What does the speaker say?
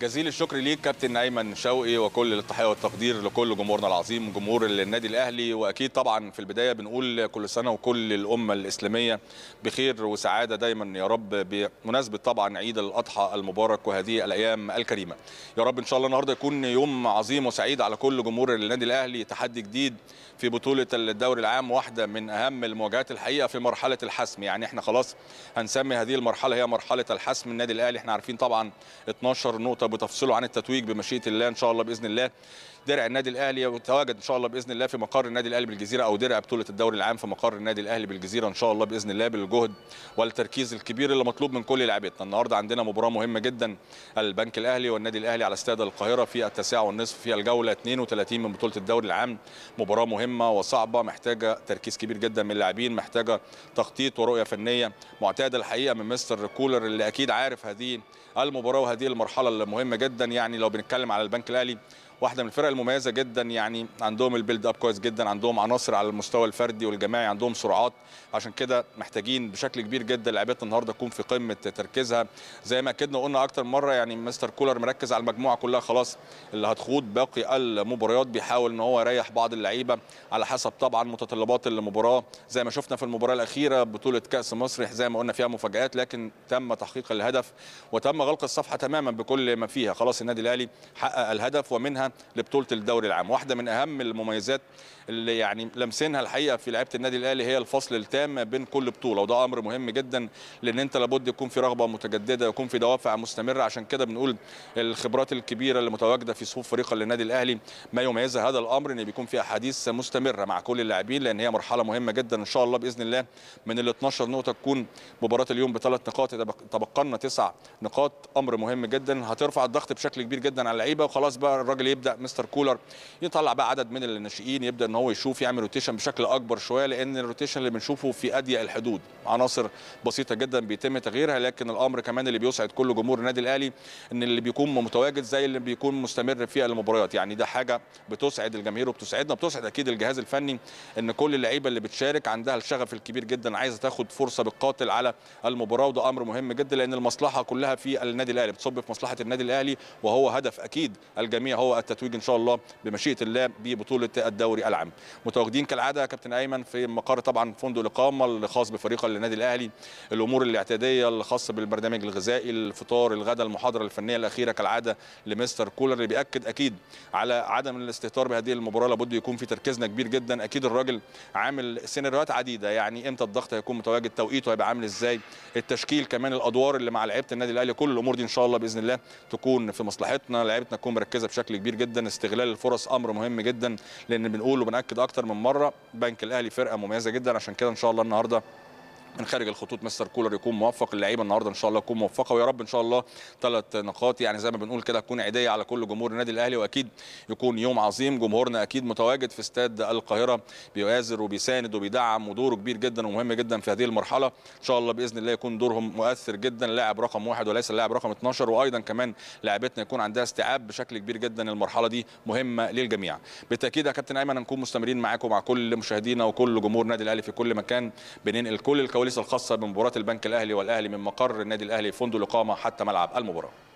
جزيل الشكر ليك كابتن ايمن شوقي وكل التحيه والتقدير لكل جمهورنا العظيم جمهور النادي الاهلي واكيد طبعا في البدايه بنقول كل سنه وكل الامه الاسلاميه بخير وسعاده دايما يا رب بمناسبه طبعا عيد الاضحى المبارك وهذه الايام الكريمه يا رب ان شاء الله النهارده يكون يوم عظيم وسعيد على كل جمهور النادي الاهلي تحدي جديد في بطوله الدوري العام واحده من اهم المواجهات الحقيقه في مرحله الحسم يعني احنا خلاص هنسمي هذه المرحله هي مرحله الحسم النادي الاهلي احنا عارفين طبعا 12 نقطه بتفصله عن التتويج بمشيئه الله ان شاء الله باذن الله درع النادي الاهلي وتواجد ان شاء الله باذن الله في مقر النادي الاهلي بالجزيره او درع بطوله الدوري العام في مقر النادي الاهلي بالجزيره ان شاء الله باذن الله بالجهد والتركيز الكبير اللي مطلوب من كل لاعبتنا النهارده عندنا مباراه مهمه جدا البنك الاهلي والنادي الاهلي على استاد القاهره في التاسعه والنصف في الجوله 32 من بطوله الدوري العام مباراه مهمه وصعبه محتاجه تركيز كبير جدا من اللاعبين محتاجه تخطيط ورؤيه فنيه معتاده الحقيقه من مستر كولر اللي اكيد عارف هذه المباراه وهذه المرحله المهمه جدا يعني لو بنتكلم على البنك الاهلي واحده من الفرق المميزه جدا يعني عندهم البيلد اب كويس جدا عندهم عناصر على المستوى الفردي والجماعي عندهم سرعات عشان كده محتاجين بشكل كبير جدا لعيبتنا النهارده تكون في قمه تركيزها زي ما اكدنا وقلنا اكتر مره يعني مستر كولر مركز على المجموعه كلها خلاص اللي هتخوض باقي المباريات بيحاول ان هو يريح بعض اللعيبه على حسب طبعا متطلبات المباراه زي ما شفنا في المباراه الاخيره بطوله كاس مصر زي ما قلنا فيها مفاجات لكن تم تحقيق الهدف وتم غلق الصفحه تماما بكل ما فيها خلاص النادي الاهلي حقق الهدف ومنها لبطوله الدوري العام واحده من اهم المميزات اللي يعني لمسينها الحقيقه في لعيبه النادي الاهلي هي الفصل التام بين كل بطوله وده امر مهم جدا لان انت لابد يكون في رغبه متجدده يكون في دوافع مستمره عشان كده بنقول الخبرات الكبيره اللي متواجده في صفوف فريق النادي الاهلي ما يميز هذا الامر ان بيكون في احاديث مستمره مع كل اللاعبين لان هي مرحله مهمه جدا ان شاء الله باذن الله من ال 12 نقطه تكون مباراه اليوم بثلاث نقاط تبقى لنا تسع نقاط امر مهم جدا هترفع الضغط بشكل كبير جدا على اللعيبه وخلاص بقى الراجل ايه يبدا مستر كولر يطلع بقى عدد من الناشئين يبدا ان هو يشوف يعمل روتيشن بشكل اكبر شويه لان الروتيشن اللي بنشوفه في اضيق الحدود عناصر بسيطه جدا بيتم تغييرها لكن الامر كمان اللي بيسعد كل جمهور النادي الاهلي ان اللي بيكون متواجد زي اللي بيكون مستمر في المباريات يعني ده حاجه بتسعد الجماهير وبتسعدنا بتسعد اكيد الجهاز الفني ان كل اللعيبه اللي بتشارك عندها الشغف الكبير جدا عايزه تاخد فرصه بالقاتل على المباراه وده امر مهم جدا لان المصلحه كلها في النادي الاهلي بتصب في مصلحه النادي الاهلي وهو هدف اكيد الجميع هو التتويج ان شاء الله بمشيئه الله ببطوله الدوري العام متواجدين كالعاده كابتن ايمن في مقر طبعا فندق الاقامه الخاص بفريق النادي الاهلي الامور الاعتياديه الخاصه بالبرنامج الغذائي الفطار الغداء المحاضره الفنيه الاخيره كالعاده لمستر كولر اللي بياكد اكيد على عدم الاستهتار بهذه المباراه لابد يكون في تركيزنا كبير جدا اكيد الراجل عامل سيناريوهات عديده يعني امتى الضغط هيكون متواجد توقيته هيبقى عامل ازاي التشكيل كمان الادوار اللي مع لعيبه النادي الاهلي كل الامور دي ان شاء الله باذن الله تكون في مصلحتنا لعيبتنا تكون مركزه بشكل كبير جدا استغلال الفرص امر مهم جدا لان بنقول وبناكد اكتر من مره بنك الاهلي فرقه مميزه جدا عشان كده ان شاء الله النهارده من خارج الخطوط مستر كولر يكون موفق اللعيبه النهارده ان شاء الله تكون موفقه ويا رب ان شاء الله ثلاث نقاط يعني زي ما بنقول كده تكون عيديه على كل جمهور النادي الاهلي واكيد يكون يوم عظيم جمهورنا اكيد متواجد في استاد القاهره بيؤازر وبيساند وبيدعم ودوره كبير جدا ومهم جدا في هذه المرحله ان شاء الله باذن الله يكون دورهم مؤثر جدا لاعب رقم واحد وليس اللاعب رقم 12 وايضا كمان لاعبتنا يكون عندها استيعاب بشكل كبير جدا المرحله دي مهمه للجميع بالتاكيد يا كابتن ايمن هنكون مستمرين معاكم مع كل مشاهدينا وكل جمهور النادي الاهلي في كل مكان بننقل كل الكو الكواليس الخاصه بمباراه البنك الاهلي والاهلي من مقر النادي الاهلي فندق الاقامه حتى ملعب المباراه